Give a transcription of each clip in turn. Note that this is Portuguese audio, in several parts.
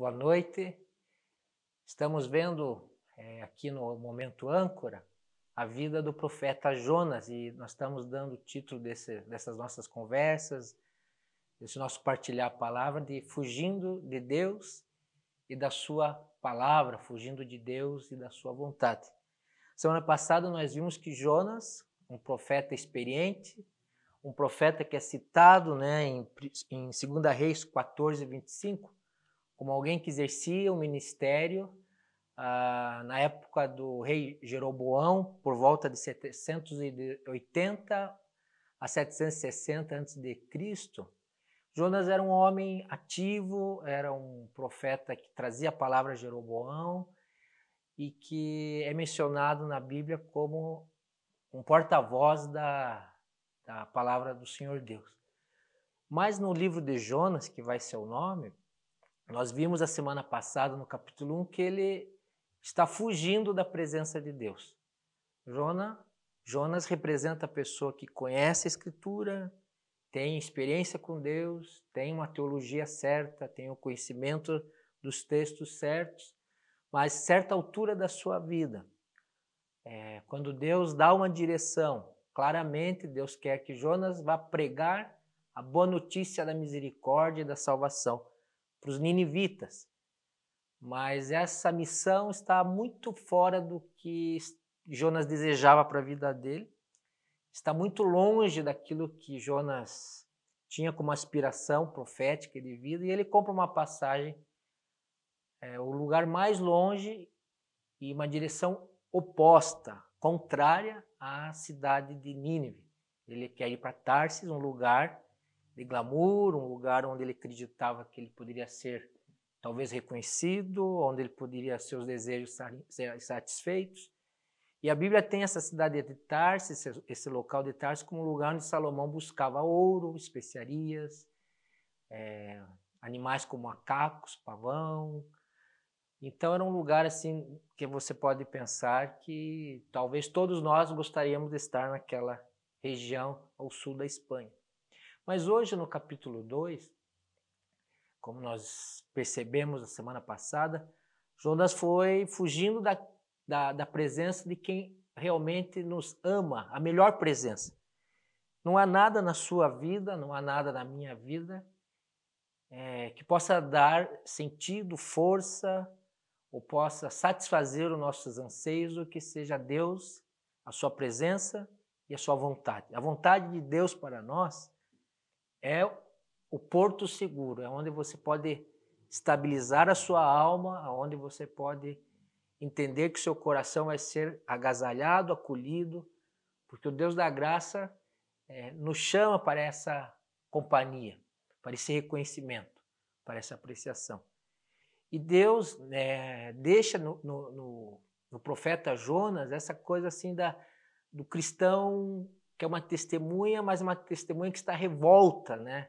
Boa noite. Estamos vendo é, aqui no Momento Âncora a vida do profeta Jonas e nós estamos dando o título desse, dessas nossas conversas, desse nosso partilhar a palavra de fugindo de Deus e da sua palavra, fugindo de Deus e da sua vontade. Semana passada nós vimos que Jonas, um profeta experiente, um profeta que é citado né, em, em 2 Reis 14, 25, como alguém que exercia o ministério ah, na época do rei Jeroboão, por volta de 780 a 760 a.C. Jonas era um homem ativo, era um profeta que trazia a palavra a Jeroboão e que é mencionado na Bíblia como um porta-voz da, da palavra do Senhor Deus. Mas no livro de Jonas, que vai ser o nome, nós vimos a semana passada, no capítulo 1, que ele está fugindo da presença de Deus. Jonas, Jonas representa a pessoa que conhece a Escritura, tem experiência com Deus, tem uma teologia certa, tem o conhecimento dos textos certos, mas certa altura da sua vida, é, quando Deus dá uma direção, claramente Deus quer que Jonas vá pregar a boa notícia da misericórdia e da salvação para os ninivitas. Mas essa missão está muito fora do que Jonas desejava para a vida dele, está muito longe daquilo que Jonas tinha como aspiração profética de vida, e ele compra uma passagem, é, o lugar mais longe e uma direção oposta, contrária à cidade de Nínive. Ele quer ir para Tarsis, um lugar de glamour, um lugar onde ele acreditava que ele poderia ser talvez reconhecido, onde ele poderia seus desejos ser satisfeitos. E a Bíblia tem essa cidade de Tarsis, esse, esse local de Tarsis, como lugar onde Salomão buscava ouro, especiarias, é, animais como macacos, pavão. Então era um lugar assim que você pode pensar que talvez todos nós gostaríamos de estar naquela região ao sul da Espanha. Mas hoje, no capítulo 2, como nós percebemos na semana passada, Jonas foi fugindo da, da, da presença de quem realmente nos ama, a melhor presença. Não há nada na sua vida, não há nada na minha vida é, que possa dar sentido, força, ou possa satisfazer os nossos anseios, o que seja Deus, a sua presença e a sua vontade. A vontade de Deus para nós é o porto seguro, é onde você pode estabilizar a sua alma, aonde você pode entender que seu coração vai ser agasalhado, acolhido, porque o Deus da graça é, nos chama para essa companhia, para esse reconhecimento, para essa apreciação. E Deus né, deixa no, no, no, no, profeta Jonas essa coisa assim da, do cristão que é uma testemunha, mas uma testemunha que está revolta, né?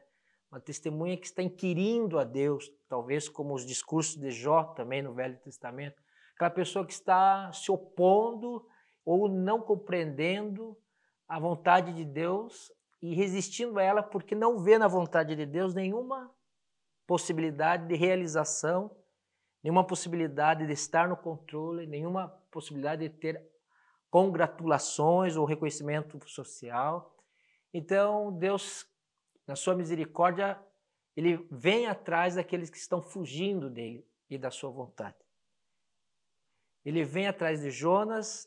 Uma testemunha que está inquirindo a Deus, talvez como os discursos de Jó também no Velho Testamento, aquela pessoa que está se opondo ou não compreendendo a vontade de Deus e resistindo a ela porque não vê na vontade de Deus nenhuma possibilidade de realização, nenhuma possibilidade de estar no controle, nenhuma possibilidade de ter congratulações ou reconhecimento social. Então, Deus, na sua misericórdia, ele vem atrás daqueles que estão fugindo dele e da sua vontade. Ele vem atrás de Jonas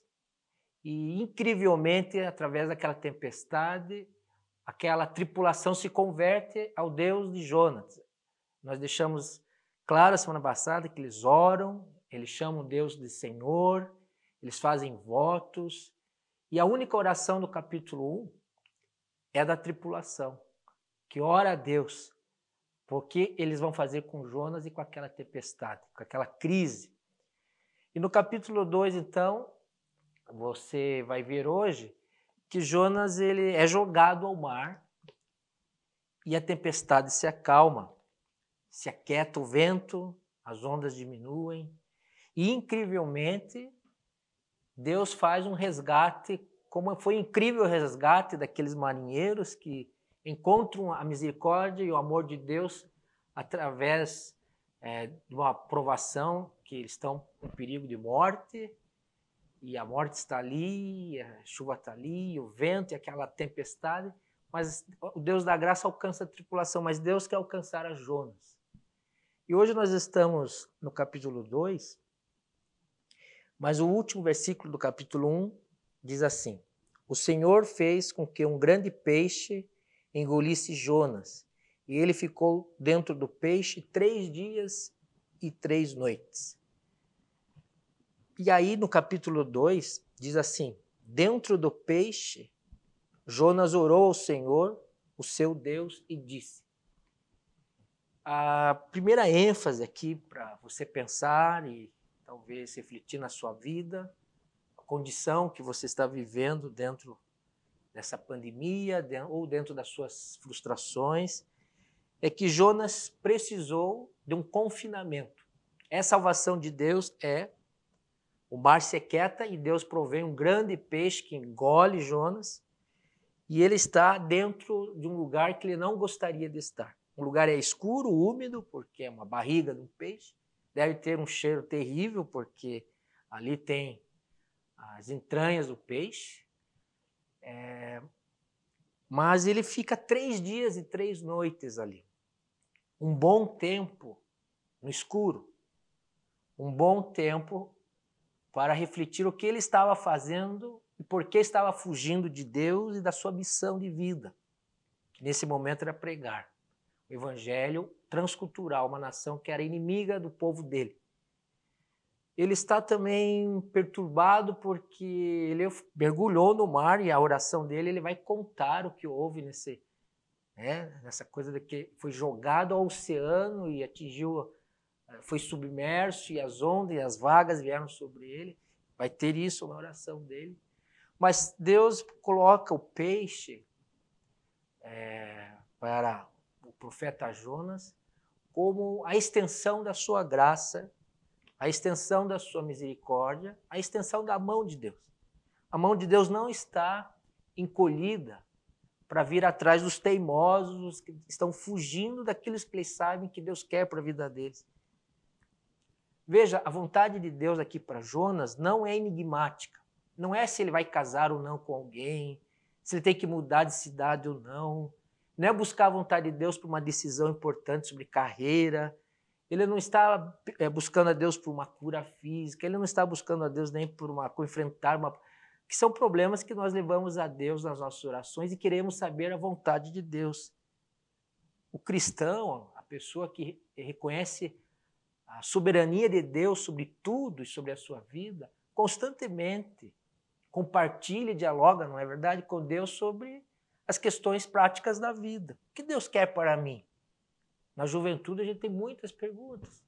e, incrivelmente, através daquela tempestade, aquela tripulação se converte ao Deus de Jonas. Nós deixamos claro a semana passada que eles oram, eles chamam Deus de Senhor, eles fazem votos, e a única oração do capítulo 1 é da tripulação, que ora a Deus, porque eles vão fazer com Jonas e com aquela tempestade, com aquela crise. E no capítulo 2, então, você vai ver hoje que Jonas ele é jogado ao mar e a tempestade se acalma, se aquieta o vento, as ondas diminuem e incrivelmente Deus faz um resgate, como foi incrível o resgate daqueles marinheiros que encontram a misericórdia e o amor de Deus através é, de uma provação que eles estão em perigo de morte e a morte está ali, a chuva está ali, o vento e aquela tempestade, mas o Deus da graça alcança a tripulação, mas Deus quer alcançar a Jonas. E hoje nós estamos no capítulo 2, mas o último versículo do capítulo 1 diz assim: O Senhor fez com que um grande peixe engolisse Jonas, e ele ficou dentro do peixe três dias e três noites. E aí, no capítulo 2, diz assim: Dentro do peixe, Jonas orou ao Senhor, o seu Deus, e disse. A primeira ênfase aqui para você pensar e talvez refletir na sua vida, a condição que você está vivendo dentro dessa pandemia ou dentro das suas frustrações, é que Jonas precisou de um confinamento. É salvação de Deus é o mar se quieta e Deus provém um grande peixe que engole Jonas e ele está dentro de um lugar que ele não gostaria de estar. O lugar é escuro, úmido, porque é uma barriga de um peixe, deve ter um cheiro terrível, porque ali tem as entranhas do peixe. É, mas ele fica três dias e três noites ali. Um bom tempo no escuro. Um bom tempo para refletir o que ele estava fazendo e por que estava fugindo de Deus e da sua missão de vida, que nesse momento era pregar o evangelho transcultural, uma nação que era inimiga do povo dele. Ele está também perturbado porque ele é mergulhou no mar e a oração dele ele vai contar o que houve nesse né, nessa coisa de que foi jogado ao oceano e atingiu eh, foi submerso e as ondas e as vagas vieram sobre ele. Vai ter isso na oração dele. Mas Deus coloca o peixe é, para profeta Jonas como a extensão da sua graça, a extensão da sua misericórdia, a extensão da mão de Deus. A mão de Deus não está encolhida para vir atrás dos teimosos que estão fugindo daquilo que eles sabem que Deus quer para a vida deles. Veja, a vontade de Deus aqui para Jonas não é enigmática. Não é se ele vai casar ou não com alguém, se ele tem que mudar de cidade ou não, não é buscar a vontade de Deus para uma decisão importante sobre carreira, ele não está eh, buscando a Deus por uma cura física, ele não está buscando a Deus nem por uma por enfrentar uma que são problemas que nós levamos a Deus nas nossas orações e queremos saber a vontade de Deus. O cristão, a pessoa que reconhece a soberania de Deus sobre tudo e sobre a sua vida, constantemente compartilha e dialoga, não é verdade, com Deus sobre as questões práticas da vida. O que Deus quer para mim? Na juventude a gente tem muitas perguntas.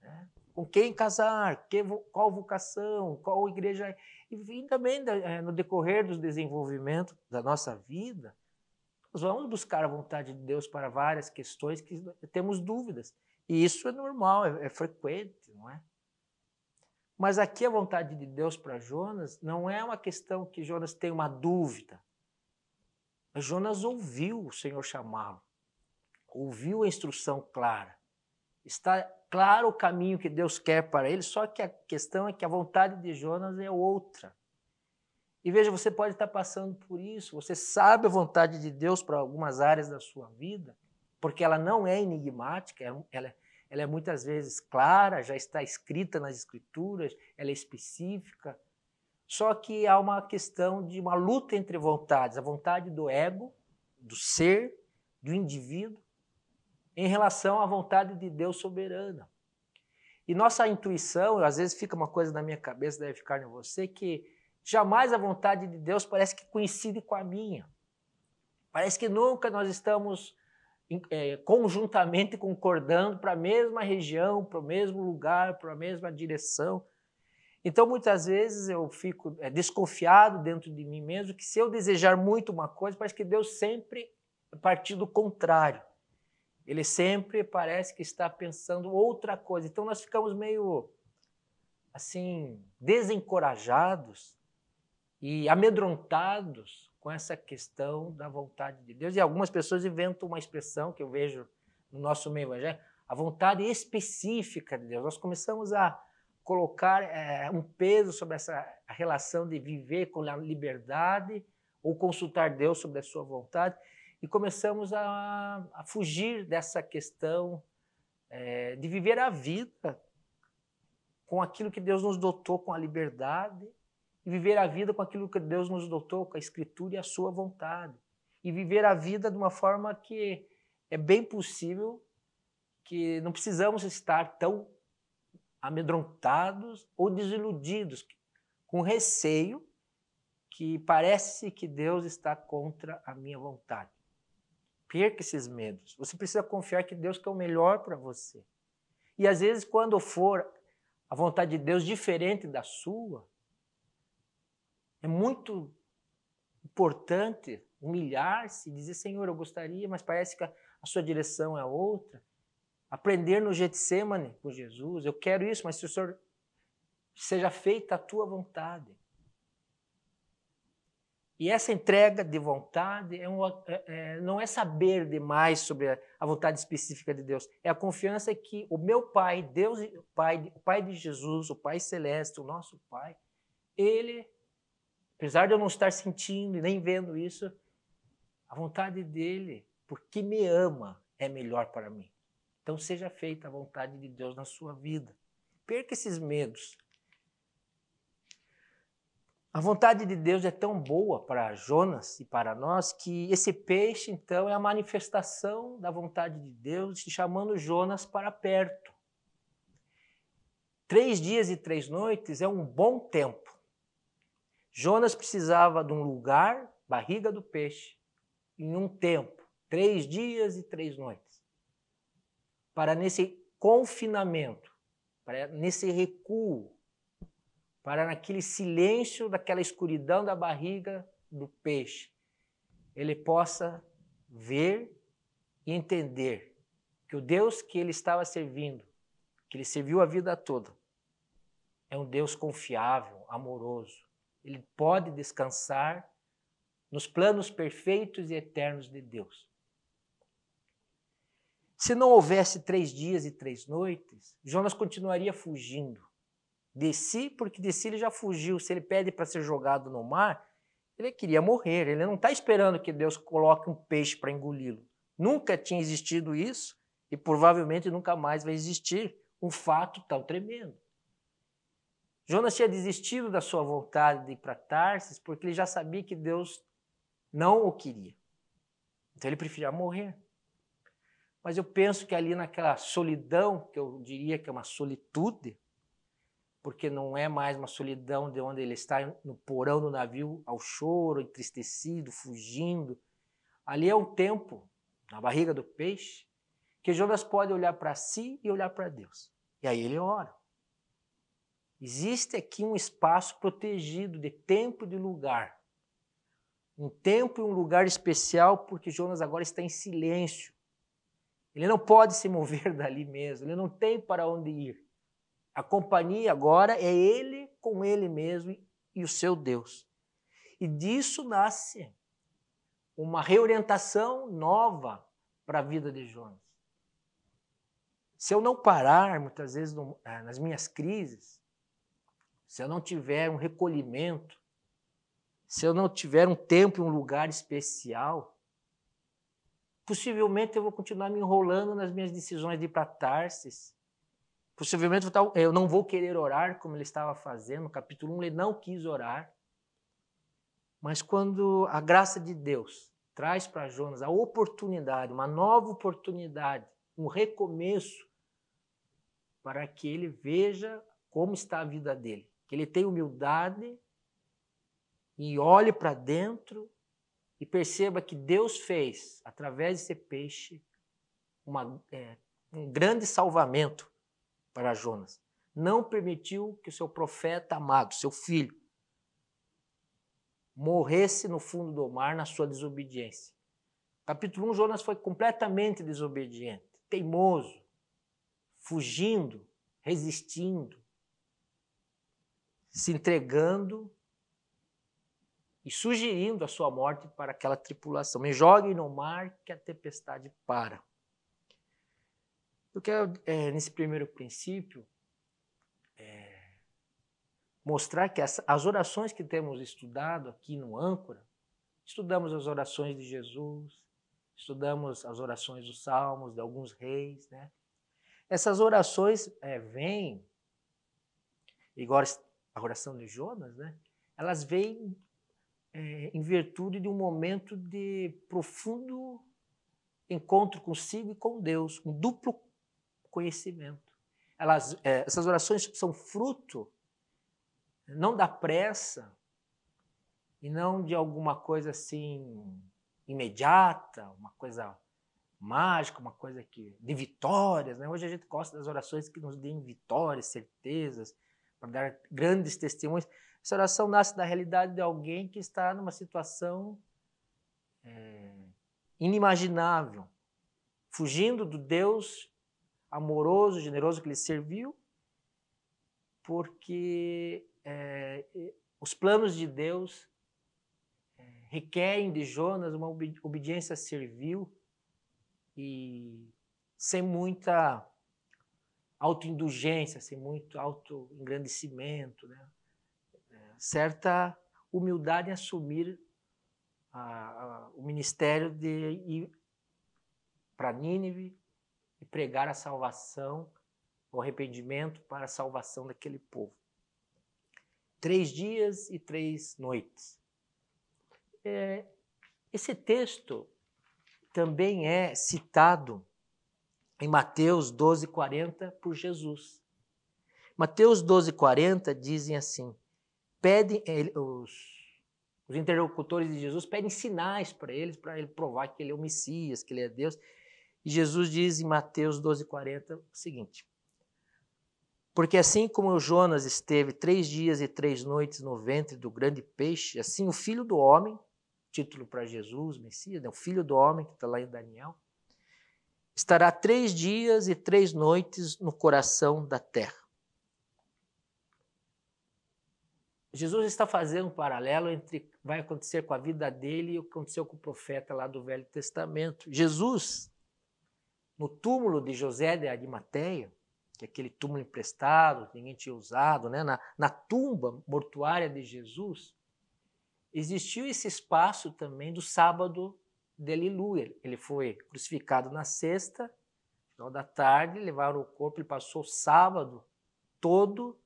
Né? Com quem casar? qual vocação? Qual igreja? E também eh, no decorrer do desenvolvimento da nossa vida, nós vamos buscar a vontade de Deus para várias questões que temos dúvidas. E isso é normal, é, é frequente, não é? Mas aqui a vontade de Deus para Jonas não é uma questão que Jonas tem uma dúvida. Jonas ouviu o Senhor chamá-lo, ouviu a instrução clara. Está claro o caminho que Deus quer para ele, só que a questão é que a vontade de Jonas é outra. E veja, você pode estar passando por isso, você sabe a vontade de Deus para algumas áreas da sua vida, porque ela não é enigmática, é ela é, ela é muitas vezes clara, já está escrita nas Escrituras, ela é específica, só que há uma questão de uma luta entre vontades, a vontade do ego, do ser, do indivíduo, em relação à vontade de Deus soberana. E nossa intuição, às vezes fica uma coisa na minha cabeça, deve ficar em você, que jamais a vontade de Deus parece que coincide com a minha. Parece que nunca nós estamos é, conjuntamente concordando para a mesma região, para o mesmo lugar, para a mesma direção. Então, muitas vezes eu fico é, desconfiado dentro de mim mesmo que se eu desejar muito uma coisa, parece que Deus sempre partiu do contrário. Ele sempre parece que está pensando outra coisa. Então, nós ficamos meio assim desencorajados e amedrontados com essa questão da vontade de Deus. E algumas pessoas inventam uma expressão que eu vejo no nosso meio evangélico, a vontade específica de Deus. Nós começamos a colocar é, um peso sobre essa relação de viver com a liberdade ou consultar Deus sobre a sua vontade e começamos a, a fugir dessa questão é, de viver a vida com aquilo que Deus nos dotou com a liberdade e viver a vida com aquilo que Deus nos dotou com a Escritura e a Sua vontade e viver a vida de uma forma que é bem possível que não precisamos estar tão amedrontados ou desiludidos, com receio que parece que Deus está contra a minha vontade. Perca esses medos. Você precisa confiar que Deus quer o melhor para você. E às vezes, quando for a vontade de Deus diferente da sua, é muito importante humilhar-se e dizer: Senhor, eu gostaria, mas parece que a sua direção é outra. Aprender no Getsemane com Jesus. Eu quero isso, mas se o Senhor seja feita a tua vontade. E essa entrega de vontade é um, é, é não é saber demais sobre a, vontade específica de Deus, é a confiança que o meu Pai, Deus, o Pai, o Pai de Jesus, o Pai Celeste, o nosso Pai, Ele, apesar de eu não estar sentindo e nem vendo isso, a vontade dele, porque me ama, é melhor para mim. Então seja feita a vontade de Deus na sua vida. Perca esses medos. A vontade de Deus é tão boa para Jonas e para nós que esse peixe, então, é a manifestação da vontade de Deus, chamando Jonas para perto. Três dias e três noites é um bom tempo. Jonas precisava de um lugar, barriga do peixe, em um tempo, três dias e três noites para nesse confinamento, para nesse recuo, para naquele silêncio daquela escuridão da barriga do peixe, ele possa ver e entender que o Deus que ele estava servindo, que ele serviu a vida toda, é um Deus confiável, amoroso. Ele pode descansar nos planos perfeitos e eternos de Deus. Se não houvesse três dias e três noites, Jonas continuaria fugindo. Desci, porque desci ele já fugiu. Se ele pede para ser jogado no mar, ele queria morrer. Ele não está esperando que Deus coloque um peixe para engoli-lo. Nunca tinha existido isso e provavelmente nunca mais vai existir um fato tão tremendo. Jonas tinha desistido da sua vontade de ir para Tarsis porque ele já sabia que Deus não o queria. Então ele preferia morrer. Mas eu penso que ali naquela solidão, que eu diria que é uma solitude, porque não é mais uma solidão de onde ele está no porão do navio, ao choro, entristecido, fugindo. Ali é um tempo, na barriga do peixe, que Jonas pode olhar para si e olhar para Deus. E aí ele ora. Existe aqui um espaço protegido de tempo e de lugar. Um tempo e um lugar especial, porque Jonas agora está em silêncio. Ele não pode se mover dali mesmo, ele não tem para onde ir. A companhia agora é ele com ele mesmo e o seu Deus. E disso nasce uma reorientação nova para a vida de Jonas. Se eu não parar, muitas vezes, eh, nas minhas crises, se eu não tiver um recolhimento, se eu não tiver um tempo e um lugar especial, Possivelmente eu vou continuar me enrolando nas minhas decisões de ir para Tarsis. Possivelmente tá, eh, eu não vou querer orar como ele estava fazendo. No capítulo 1, ele não quis orar. Mas quando a graça de Deus traz para Jonas a oportunidade, uma nova oportunidade, um recomeço, para que ele veja como está a vida dele, que ele tenha humildade e olhe para dentro e perceba que Deus fez, através desse peixe, uma, é, um grande salvamento para Jonas. Não permitiu que o seu profeta amado, seu filho, morresse no fundo do mar na sua desobediência. Capítulo 1, Jonas foi completamente desobediente, teimoso, fugindo, resistindo, se entregando e sugerindo a sua morte para aquela tripulação. Me joguem no mar que a tempestade para. Eu quero, é, nesse primeiro princípio, é, mostrar que as, as orações que temos estudado aqui no Âncora, estudamos as orações de Jesus, estudamos as orações dos Salmos, de alguns reis, né? Essas orações é, vêm, igual a oração de Jonas, né? Elas vêm é, em virtude de um momento de profundo encontro consigo e com Deus, um duplo conhecimento. Elas, é, essas orações são fruto não da pressa e não de alguma coisa assim imediata, uma coisa mágica, uma coisa que de vitórias. Né? Hoje a gente gosta das orações que nos deem vitórias, certezas, para dar grandes testemunhos. Essa oração nasce da realidade de alguém que está numa situação é, inimaginável, fugindo do Deus amoroso, generoso que lhe serviu, porque é, os planos de Deus requerem de Jonas uma obediência servil e sem muita autoindulgência, sem muito autoengrandecimento, né? certa humildade em assumir a, a, o ministério de ir para Nínive e pregar a salvação, o arrependimento para a salvação daquele povo. Três dias e três noites. É, esse texto também é citado em Mateus 12,40 por Jesus. Mateus 12,40 dizem assim: pedem, os, os interlocutores de Jesus pedem sinais para eles, para ele provar que ele é o Messias, que ele é Deus. E Jesus diz em Mateus 12,40 o seguinte: Porque assim como Jonas esteve três dias e três noites no ventre do grande peixe, assim o filho do homem, título para Jesus, Messias, né? o filho do homem, que está lá em Daniel, estará três dias e três noites no coração da terra. Jesus está fazendo um paralelo entre vai acontecer com a vida dele e o que aconteceu com o profeta lá do Velho Testamento. Jesus, no túmulo de José de Arimateia, que é aquele túmulo emprestado, que ninguém tinha usado, né? na, na tumba mortuária de Jesus, existiu esse espaço também do sábado de Aleluia. Ele foi crucificado na sexta, final da tarde, levaram o corpo, ele passou o sábado todo,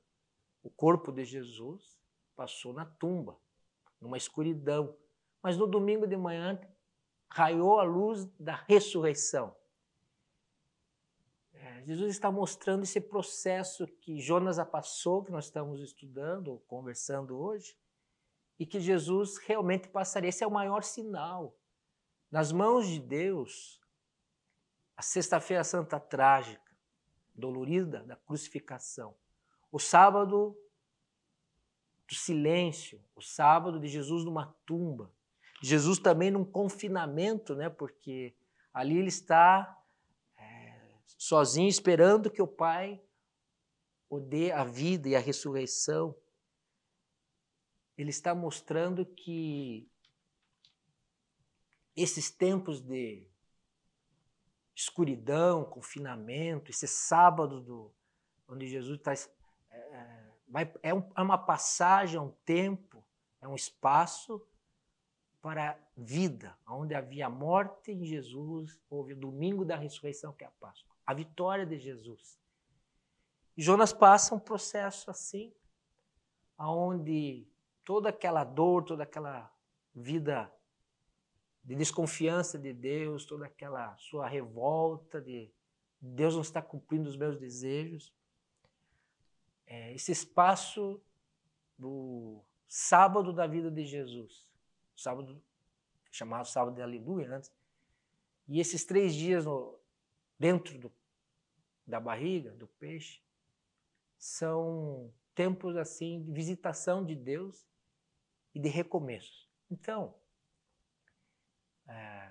o corpo de Jesus, passou na tumba, numa escuridão. Mas no domingo de manhã raiou a luz da ressurreição. É, Jesus está mostrando esse processo que Jonas passou, que nós estamos estudando, conversando hoje, e que Jesus realmente passaria. Esse é o maior sinal. Nas mãos de Deus, a Sexta-feira Santa Trágica, dolorida da crucificação, o sábado do silêncio, o sábado de Jesus numa tumba, Jesus também num confinamento, né? Porque ali ele está é, sozinho, esperando que o Pai o dê a vida e a ressurreição. Ele está mostrando que esses tempos de escuridão, confinamento, esse sábado do, onde Jesus está é, é é, um, é uma passagem, é um tempo, é um espaço para a vida, onde havia a morte em Jesus, houve o domingo da ressurreição, que é a Páscoa, a vitória de Jesus. E Jonas passa um processo assim, aonde toda aquela dor, toda aquela vida de desconfiança de Deus, toda aquela sua revolta de Deus não está cumprindo os meus desejos, é, esse espaço do sábado da vida de Jesus, sábado chamado sábado de Aleluia antes, né? e esses três dias no, dentro do, da barriga do peixe são tempos assim de visitação de Deus e de recomeços. Então, é,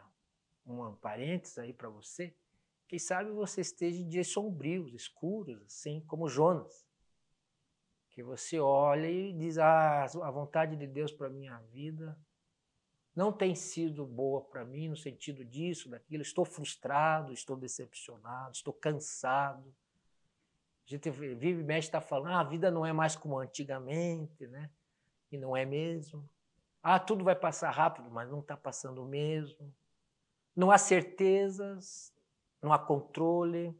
um parênteses aí para você, quem sabe você esteja em dias sombrios, escuros, assim como Jonas que você olha e diz: ah, a vontade de Deus para minha vida não tem sido boa para mim no sentido disso, daquilo. Estou frustrado, estou decepcionado, estou cansado. A gente vive e mexe está falando: ah, a vida não é mais como antigamente, né? E não é mesmo. Ah, tudo vai passar rápido, mas não está passando mesmo. Não há certezas, não há controle,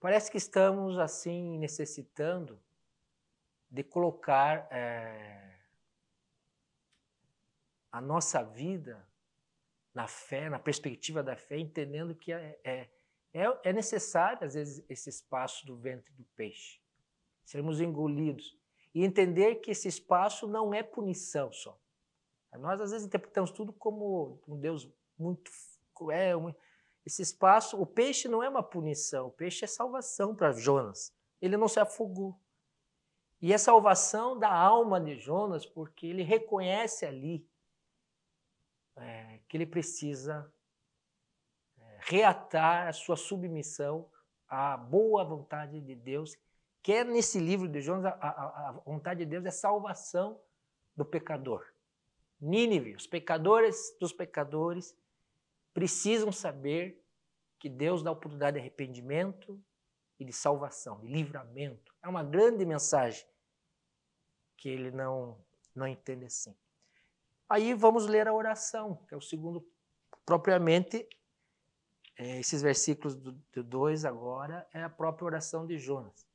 Parece que estamos, assim, necessitando de colocar é, a nossa vida na fé, na perspectiva da fé, entendendo que é, é, é, é necessário, às vezes, esse espaço do ventre do peixe, sermos engolidos e entender que esse espaço não é punição só. Nós, às vezes, interpretamos tudo como um Deus muito cruel, muito... Esse espaço, o peixe não é uma punição, o peixe é salvação para Jonas. Ele não se afogou. E é salvação da alma de Jonas, porque ele reconhece ali é, que ele precisa é, reatar a sua submissão à boa vontade de Deus, que é nesse livro de Jonas, a, a, a vontade de Deus é salvação do pecador. Nínive, os pecadores dos pecadores precisam saber que Deus dá oportunidade de arrependimento e de salvação, de livramento. É uma grande mensagem que ele não, não entende assim. Aí vamos ler a oração, que é o segundo, propriamente, é, esses versículos do 2 agora, é a própria oração de Jonas.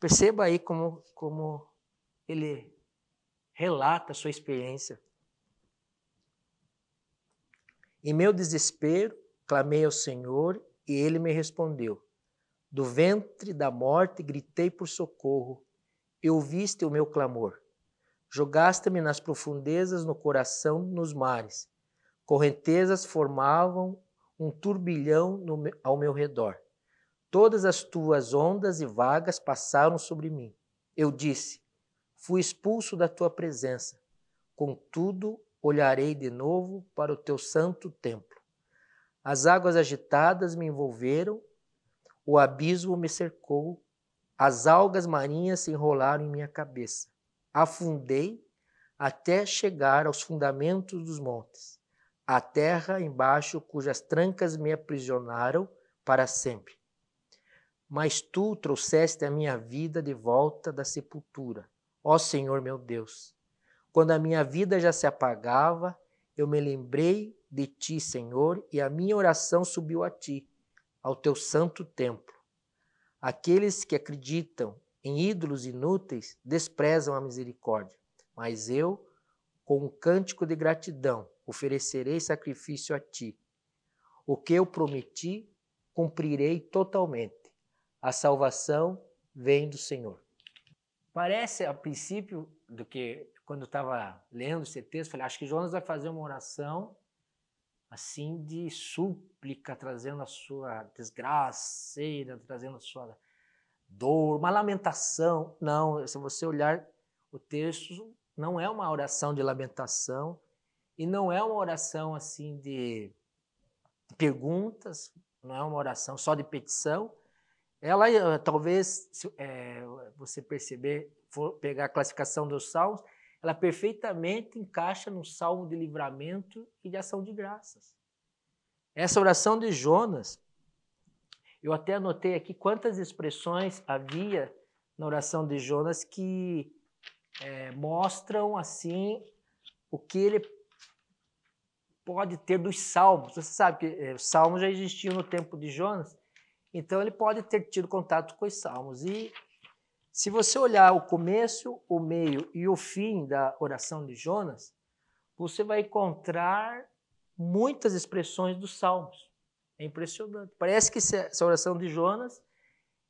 Perceba aí como, como ele relata a sua experiência em meu desespero, clamei ao Senhor e ele me respondeu. Do ventre da morte gritei por socorro, e ouviste o meu clamor. Jogaste-me nas profundezas, no coração, nos mares. Correntezas formavam um turbilhão no, ao meu redor. Todas as tuas ondas e vagas passaram sobre mim. Eu disse: Fui expulso da tua presença. Contudo, olharei de novo para o teu santo templo. As águas agitadas me envolveram, o abismo me cercou, as algas marinhas se enrolaram em minha cabeça. Afundei até chegar aos fundamentos dos montes, a terra embaixo cujas trancas me aprisionaram para sempre. Mas tu trouxeste a minha vida de volta da sepultura. Ó Senhor meu Deus, quando a minha vida já se apagava, eu me lembrei de ti, Senhor, e a minha oração subiu a ti, ao teu santo templo. Aqueles que acreditam em ídolos inúteis desprezam a misericórdia, mas eu, com um cântico de gratidão, oferecerei sacrifício a ti. O que eu prometi, cumprirei totalmente. A salvação vem do Senhor. Parece, a princípio, do que quando eu estava lendo esse texto, falei, acho que Jonas vai fazer uma oração assim de súplica, trazendo a sua desgraceira, né, trazendo a sua dor, uma lamentação. Não, se você olhar o texto, não é uma oração de lamentação e não é uma oração assim de perguntas, não é uma oração só de petição. Ela, eh, talvez, é, você perceber, for pegar a classificação dos salmos, ela perfeitamente encaixa no salmo de livramento e de ação de graças. Essa oração de Jonas, eu até anotei aqui quantas expressões havia na oração de Jonas que é, mostram assim o que ele pode ter dos salmos. Você sabe que é, os salmos já existiam no tempo de Jonas, então ele pode ter tido contato com os salmos. E se você olhar o começo, o meio e o fim da oração de Jonas, você vai encontrar muitas expressões dos salmos. É impressionante. Parece que essa oração de Jonas,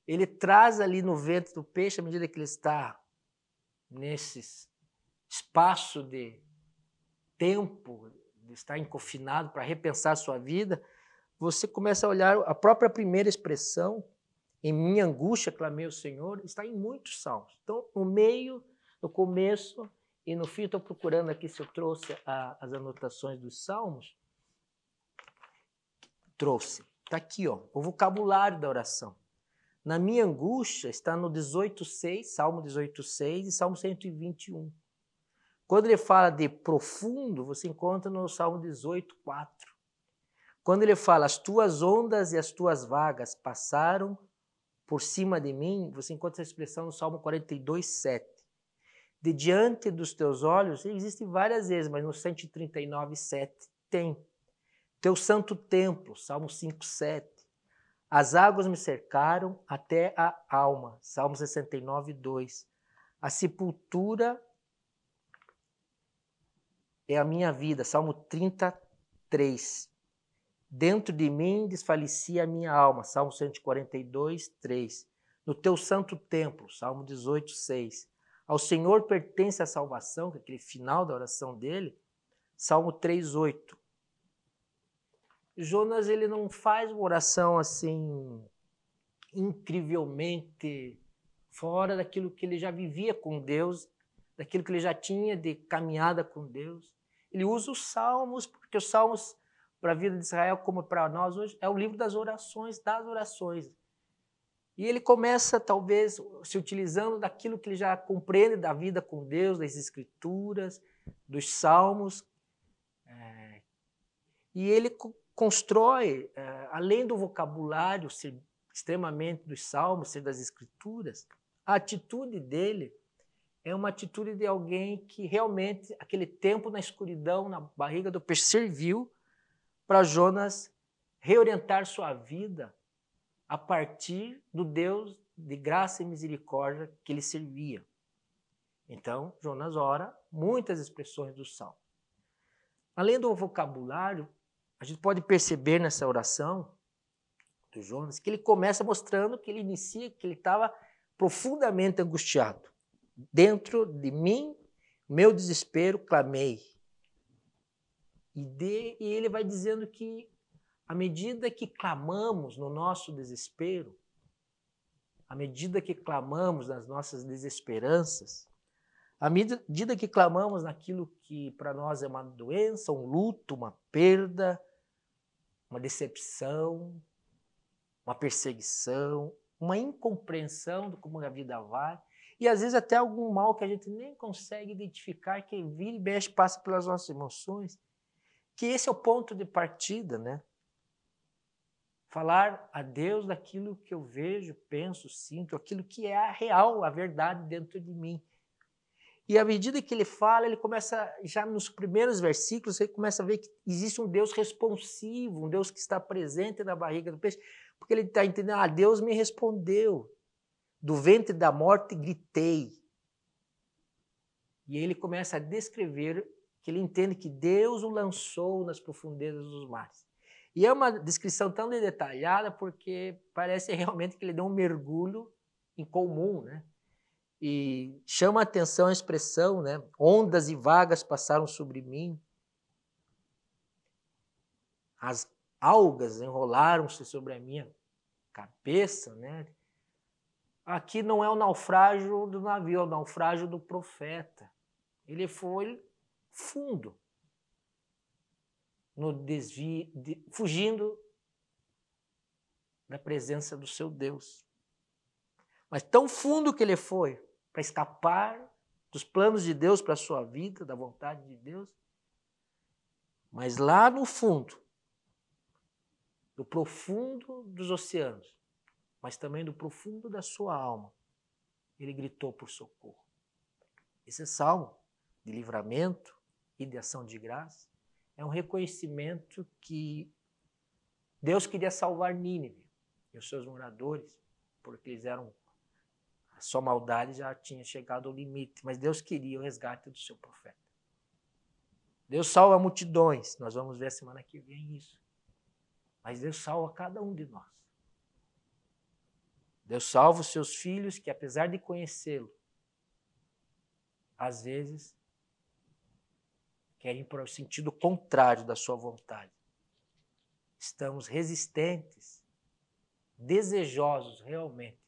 ele traz ali no ventre do peixe, à medida que ele está nesse espaço de tempo, de estar encofinado para repensar a sua vida, você começa a olhar a própria primeira expressão, em minha angústia clamei ao Senhor, está em muitos salmos. Então, no meio, no começo e no fim, estou procurando aqui se eu trouxe a, as anotações dos salmos. Trouxe. Está aqui, ó, o vocabulário da oração. Na minha angústia está no 18,6, Salmo 18,6 e Salmo 121. Quando ele fala de profundo, você encontra no Salmo 18,4. Quando ele fala, as tuas ondas e as tuas vagas passaram por cima de mim, você encontra essa expressão no Salmo 42, 7. De diante dos teus olhos, existe várias vezes, mas no 139, 7 tem. Teu santo templo, Salmo 5, 7. As águas me cercaram até a alma, Salmo 69, 2. A sepultura é a minha vida, Salmo 33. 3. Dentro de mim desfalecia a minha alma. Salmo 142, 3. No teu santo templo, Salmo 18, 6. Ao Senhor pertence a salvação, que é aquele final da oração dele, Salmo 3, 8. Jonas ele não faz uma oração assim incrivelmente fora daquilo que ele já vivia com Deus, daquilo que ele já tinha de caminhada com Deus. Ele usa os salmos, porque os salmos para a vida de Israel como para nós hoje, é o livro das orações, das orações. E ele começa, talvez, se utilizando daquilo que ele já compreende da vida com Deus, das Escrituras, dos Salmos. É, e ele constrói, é, além do vocabulário ser extremamente dos Salmos, ser das Escrituras, a atitude dele é uma atitude de alguém que realmente, aquele tempo na escuridão, na barriga do peixe, serviu para Jonas reorientar sua vida a partir do Deus de graça e misericórdia que ele servia. Então, Jonas ora muitas expressões do salmo. Além do vocabulário, a gente pode perceber nessa oração do Jonas que ele começa mostrando que ele inicia que ele estava profundamente angustiado. Dentro de mim, meu desespero clamei e, de, e ele vai dizendo que, à medida que clamamos no nosso desespero, à medida que clamamos nas nossas desesperanças, à medida que clamamos naquilo que para nós é uma doença, um luto, uma perda, uma decepção, uma perseguição, uma incompreensão do como a vida vai, e às vezes até algum mal que a gente nem consegue identificar, que vira e mexe, passa pelas nossas emoções, que esse é o ponto de partida, né? Falar a Deus daquilo que eu vejo, penso, sinto, aquilo que é a real, a verdade dentro de mim. E à medida que ele fala, ele começa, já nos primeiros versículos, ele começa a ver que existe um Deus responsivo, um Deus que está presente na barriga do peixe, porque ele está entendendo, ah, Deus me respondeu. Do ventre da morte gritei. E ele começa a descrever que ele entende que Deus o lançou nas profundezas dos mares. E é uma descrição tão detalhada porque parece realmente que ele deu um mergulho comum, né? E chama a atenção a expressão, né? Ondas e vagas passaram sobre mim. As algas enrolaram-se sobre a minha cabeça, né? Aqui não é o naufrágio do navio, é o naufrágio do profeta. Ele foi fundo no desvio, de, fugindo da presença do seu Deus. Mas tão fundo que ele foi para escapar dos planos de Deus para a sua vida, da vontade de Deus. Mas lá no fundo, do profundo dos oceanos, mas também do profundo da sua alma, ele gritou por socorro. Esse é salmo de livramento, e de ação de graça, é um reconhecimento que Deus queria salvar Nínive e os seus moradores, porque eles eram a sua maldade já tinha chegado ao limite, mas Deus queria o resgate do seu profeta. Deus salva multidões, nós vamos ver a semana que vem isso. Mas Deus salva cada um de nós. Deus salva os seus filhos que, apesar de conhecê-lo, às vezes querem para o sentido contrário da sua vontade. Estamos resistentes, desejosos realmente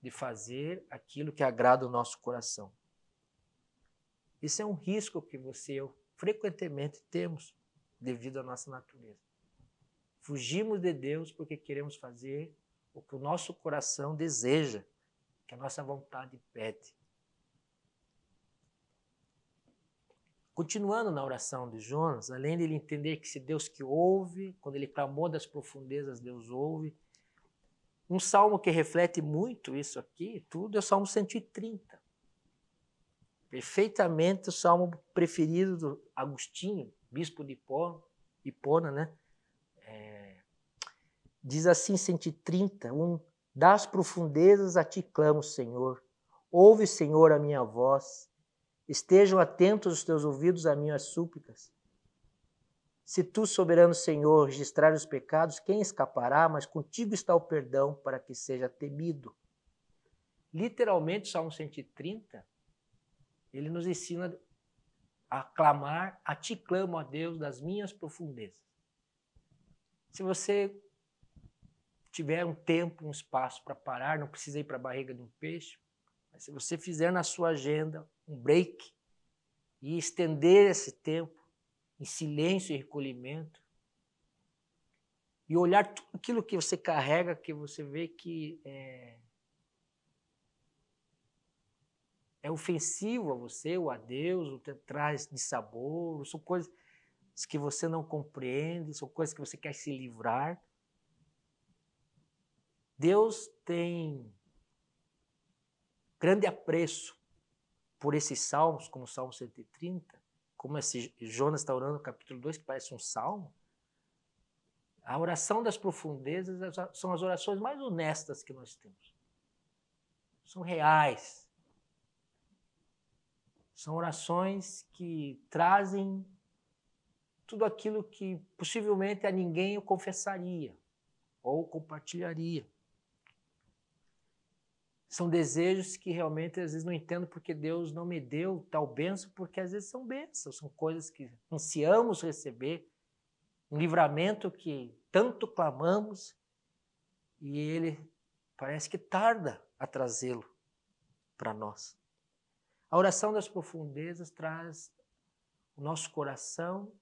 de fazer aquilo que agrada o nosso coração. Isso é um risco que você e eu frequentemente temos devido à nossa natureza. Fugimos de Deus porque queremos fazer o que o nosso coração deseja, que a nossa vontade pede. Continuando na oração de Jonas, além de ele entender que se Deus que ouve, quando ele clamou das profundezas, Deus ouve. Um salmo que reflete muito isso aqui, tudo, é o Salmo 130. Perfeitamente o salmo preferido do Agostinho, bispo de Hipona, né? É, diz assim, 130, 1. Das profundezas a ti clamo, Senhor. Ouve, Senhor, a minha voz. Estejam atentos os teus ouvidos a minhas súplicas. Se tu, soberano Senhor, registrar os pecados, quem escapará? Mas contigo está o perdão para que seja temido. Literalmente, Salmo 130, ele nos ensina a clamar, a ti clamo a Deus das minhas profundezas. Se você tiver um tempo, um espaço para parar, não precisa ir para a barriga de um peixe, mas se você fizer na sua agenda um break e estender esse tempo em silêncio e recolhimento e olhar tudo aquilo que você carrega, que você vê que é, é ofensivo a você, ou a Deus, ou traz de sabor, são coisas que você não compreende, são coisas que você quer se livrar. Deus tem grande apreço por esses salmos, como o Salmo 130, como esse Jonas está orando no capítulo 2, que parece um salmo, a oração das profundezas é são as orações mais honestas que nós temos. São reais. São orações que trazem tudo aquilo que possivelmente a ninguém eu confessaria ou compartilharia. São desejos que realmente às vezes não entendo porque Deus não me deu tal benção, porque às vezes são bênçãos, são coisas que ansiamos receber, um livramento que tanto clamamos e ele parece que tarda a trazê-lo para nós. A oração das profundezas traz o nosso coração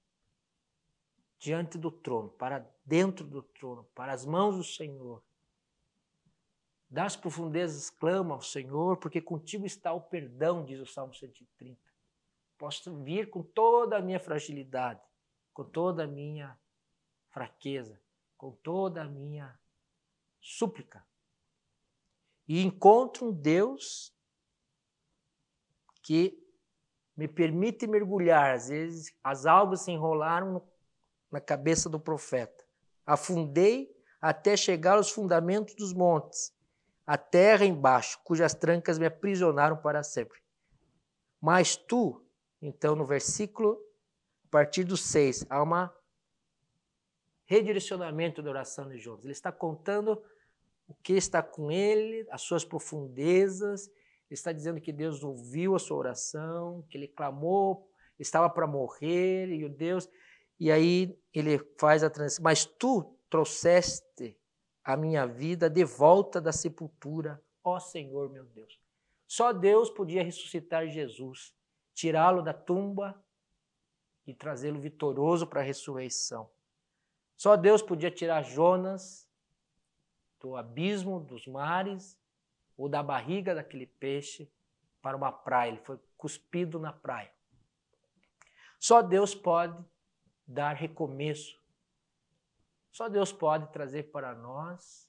diante do trono, para dentro do trono, para as mãos do Senhor, das profundezas clama ao Senhor, porque contigo está o perdão, diz o Salmo 130. Posso vir com toda a minha fragilidade, com toda a minha fraqueza, com toda a minha súplica. E encontro um Deus que me permite mergulhar. Às vezes as algas se enrolaram na cabeça do profeta. Afundei até chegar aos fundamentos dos montes a terra embaixo, cujas trancas me aprisionaram para sempre. Mas tu, então, no versículo, a partir do 6, há um redirecionamento da oração de Jonas. Ele está contando o que está com ele, as suas profundezas. Ele está dizendo que Deus ouviu a sua oração, que ele clamou, estava para morrer, e o Deus. E aí ele faz a transição. Mas tu trouxeste a minha vida de volta da sepultura, ó Senhor meu Deus. Só Deus podia ressuscitar Jesus, tirá-lo da tumba e trazê-lo vitorioso para a ressurreição. Só Deus podia tirar Jonas do abismo dos mares ou da barriga daquele peixe para uma praia. Ele foi cuspido na praia. Só Deus pode dar recomeço só Deus pode trazer para nós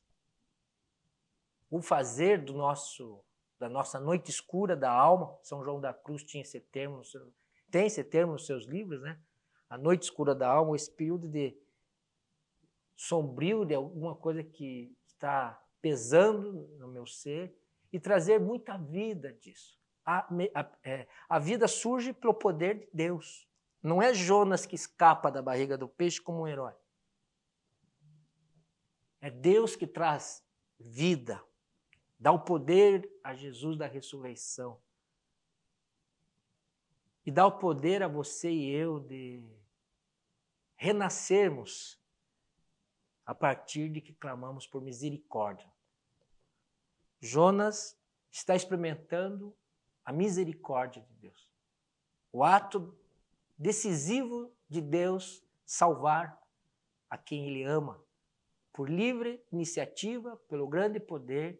o fazer do nosso da nossa noite escura da alma. São João da Cruz tinha esse termo, tem esse termo nos seus livros, né? A noite escura da alma, esse período de sombrio de alguma coisa que está pesando no meu ser e trazer muita vida disso. A, a, é, a vida surge pelo poder de Deus. Não é Jonas que escapa da barriga do peixe como um herói. É Deus que traz vida, dá o poder a Jesus da ressurreição. E dá o poder a você e eu de renascermos a partir de que clamamos por misericórdia. Jonas está experimentando a misericórdia de Deus. O ato decisivo de Deus salvar a quem ele ama por livre iniciativa, pelo grande poder,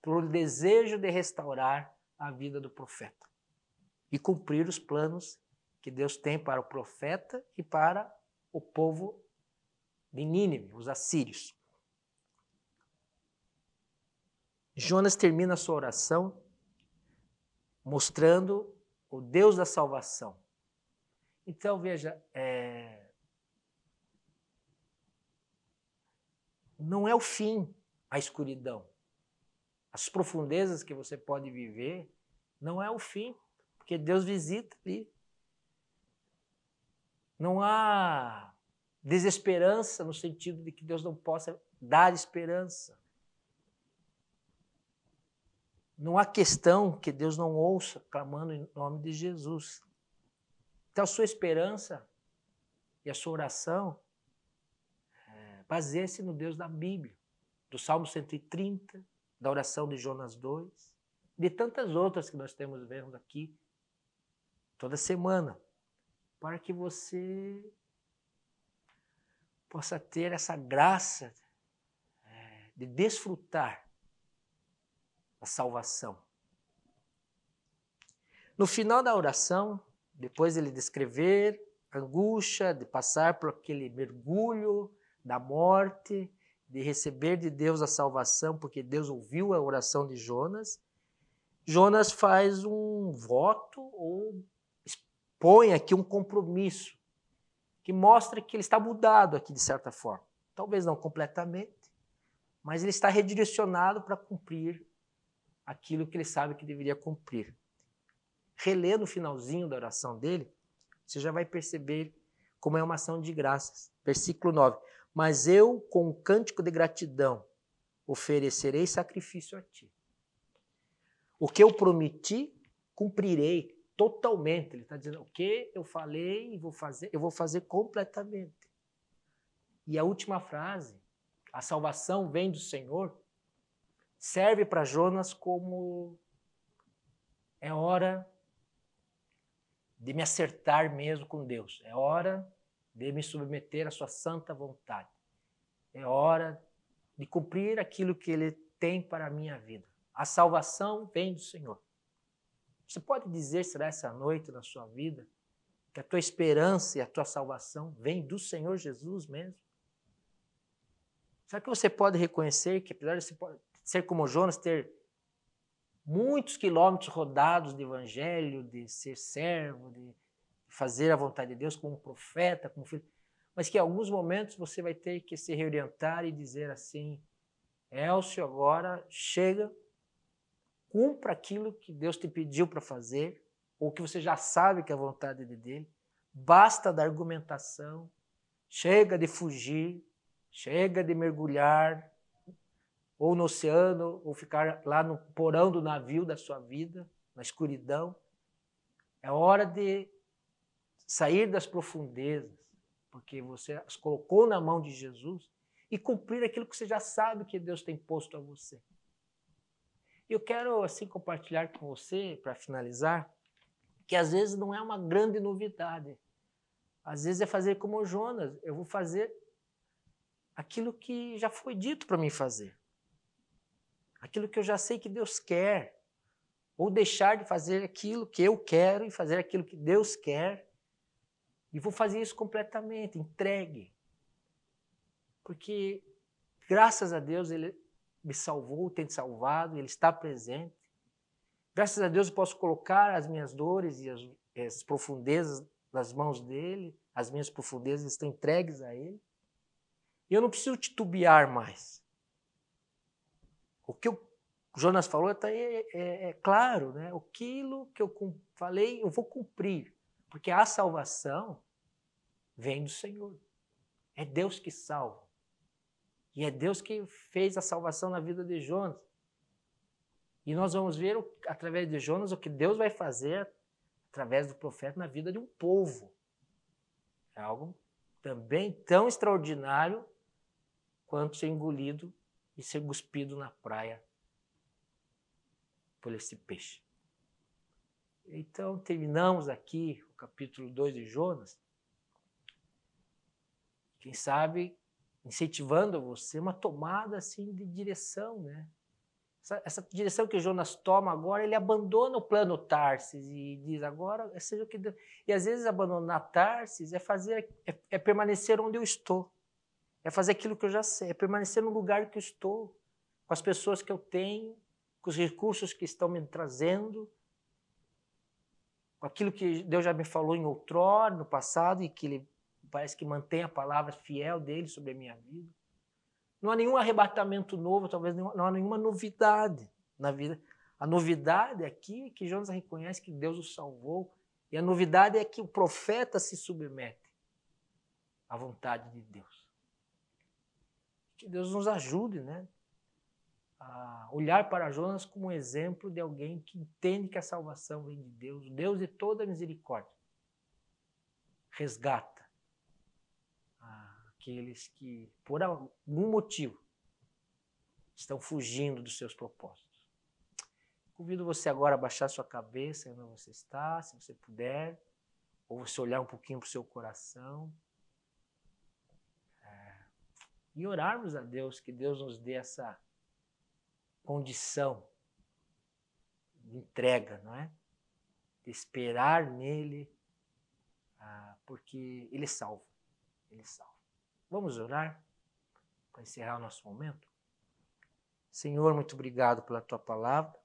pelo desejo de restaurar a vida do profeta e cumprir os planos que Deus tem para o profeta e para o povo de Nínive, os assírios. Jonas termina a sua oração mostrando o Deus da salvação. Então veja, é, não é o fim a escuridão. As profundezas que você pode viver não é o fim, porque Deus visita ali. Não há desesperança no sentido de que Deus não possa dar esperança. Não há questão que Deus não ouça clamando em nome de Jesus. Então, a sua esperança e a sua oração baseia-se no Deus da Bíblia, do Salmo 130, da oração de Jonas 2, de tantas outras que nós temos vendo aqui toda semana, para que você possa ter essa graça é, de desfrutar a salvação. No final da oração, depois ele descrever a angústia de passar por aquele mergulho da morte, de receber de Deus a salvação, porque Deus ouviu a oração de Jonas, Jonas faz um voto ou expõe aqui um compromisso que mostra que ele está mudado aqui de certa forma. Talvez não completamente, mas ele está redirecionado para cumprir aquilo que ele sabe que deveria cumprir. Relendo o finalzinho da oração dele, você já vai perceber como é uma ação de graças. Versículo 9 mas eu, com um cântico de gratidão, oferecerei sacrifício a ti. O que eu prometi, cumprirei totalmente. Ele está dizendo: o que eu falei e vou fazer, eu vou fazer completamente. E a última frase, a salvação vem do Senhor, serve para Jonas como é hora de me acertar mesmo com Deus. É hora de me submeter à sua santa vontade. É hora de cumprir aquilo que ele tem para a minha vida. A salvação vem do Senhor. Você pode dizer, será essa noite na sua vida, que a tua esperança e a tua salvação vem do Senhor Jesus mesmo? Será que você pode reconhecer que, apesar de você ser como Jonas, ter muitos quilômetros rodados de evangelho, de ser servo, de fazer a vontade de Deus como um profeta, como um filho, mas que em alguns momentos você vai ter que se reorientar e dizer assim: Elcio, agora chega, cumpra aquilo que Deus te pediu para fazer, ou que você já sabe que é a vontade de dele, basta da argumentação, chega de fugir, chega de mergulhar, ou no oceano, ou ficar lá no porão do navio da sua vida, na escuridão. É hora de sair das profundezas, porque você as colocou na mão de Jesus, e cumprir aquilo que você já sabe que Deus tem posto a você. Eu quero assim compartilhar com você, para finalizar, que às vezes não é uma grande novidade. Às vezes é fazer como Jonas, eu vou fazer aquilo que já foi dito para mim fazer. Aquilo que eu já sei que Deus quer, ou deixar de fazer aquilo que eu quero e fazer aquilo que Deus quer e vou fazer isso completamente, entregue. Porque, graças a Deus, Ele me salvou, tem salvado, Ele está presente. Graças a Deus, eu posso colocar as minhas dores e as, eh, as profundezas nas mãos dEle, as minhas profundezas estão entregues a Ele. E eu não preciso titubear mais. O que o Jonas falou tá, é, é, é claro, né? Aquilo que eu falei, eu vou cumprir. Porque a salvação vem do Senhor. É Deus que salva. E é Deus que fez a salvação na vida de Jonas. E nós vamos ver através de Jonas o que Deus vai fazer através do profeta na vida de um povo. É algo também tão extraordinário quanto ser engolido e ser cuspido na praia por esse peixe. Então, terminamos aqui capítulo 2 de Jonas, quem sabe incentivando você uma tomada assim de direção, né? Essa, essa, direção que Jonas toma agora, ele abandona o plano Tarsis e diz agora seja o que Deus. e às vezes abandonar Tarsis é fazer é, é permanecer onde eu estou, é fazer aquilo que eu já sei, é permanecer no lugar que eu estou, com as pessoas que eu tenho, com os recursos que estão me trazendo, com aquilo que Deus já me falou em outrora, no passado, e que Ele parece que mantém a palavra fiel dele sobre a minha vida. Não há nenhum arrebatamento novo, talvez não há nenhuma novidade na vida. A novidade é aqui é que Jonas reconhece que Deus o salvou, e a novidade é que o profeta se submete à vontade de Deus. Que Deus nos ajude, né? a olhar para Jonas como um exemplo de alguém que entende que a salvação vem de Deus, Deus de toda misericórdia. Resgata aqueles que, por algum motivo, estão fugindo dos seus propósitos. Convido você agora a baixar sua cabeça onde você está, se você puder, ou você olhar um pouquinho para o seu coração eh, e orarmos a Deus, que Deus nos dê essa condição de entrega, não é? De esperar nele, ah, porque ele é salva, ele é salva. Vamos orar para encerrar o nosso momento? Senhor, muito obrigado pela tua palavra.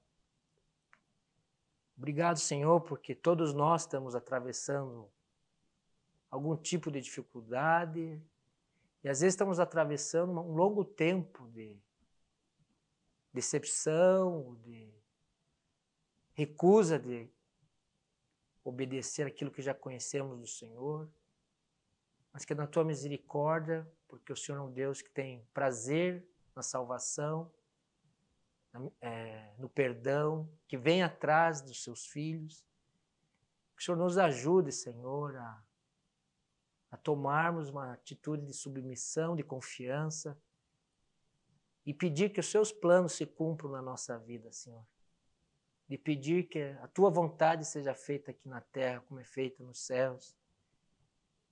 Obrigado, Senhor, porque todos nós estamos atravessando algum tipo de dificuldade e às vezes estamos atravessando um longo tempo de decepção, de recusa de obedecer aquilo que já conhecemos do Senhor, mas que na tua misericórdia, porque o Senhor é um Deus que tem prazer na salvação, é, no perdão, que vem atrás dos seus filhos. Que o Senhor nos ajude, Senhor, a, a tomarmos uma atitude de submissão, de confiança, e pedir que os seus planos se cumpram na nossa vida, Senhor. E pedir que a tua vontade seja feita aqui na terra, como é feita nos céus.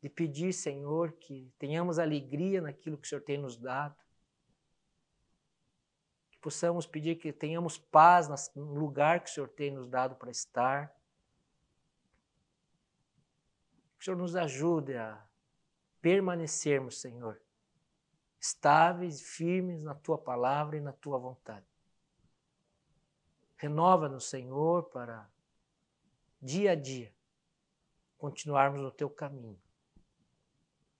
De pedir, Senhor, que tenhamos alegria naquilo que o Senhor tem nos dado. Que possamos pedir que tenhamos paz no lugar que o Senhor tem nos dado para estar. Que o Senhor nos ajude a permanecermos, Senhor, estáveis, firmes na tua palavra e na tua vontade. Renova-nos, Senhor, para dia a dia continuarmos no teu caminho.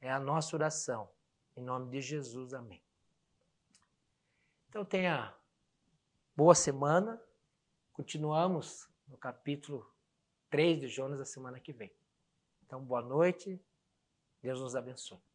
É a nossa oração. Em nome de Jesus, amém. Então tenha boa semana. Continuamos no capítulo 3 de Jonas a semana que vem. Então, boa noite. Deus nos abençoe.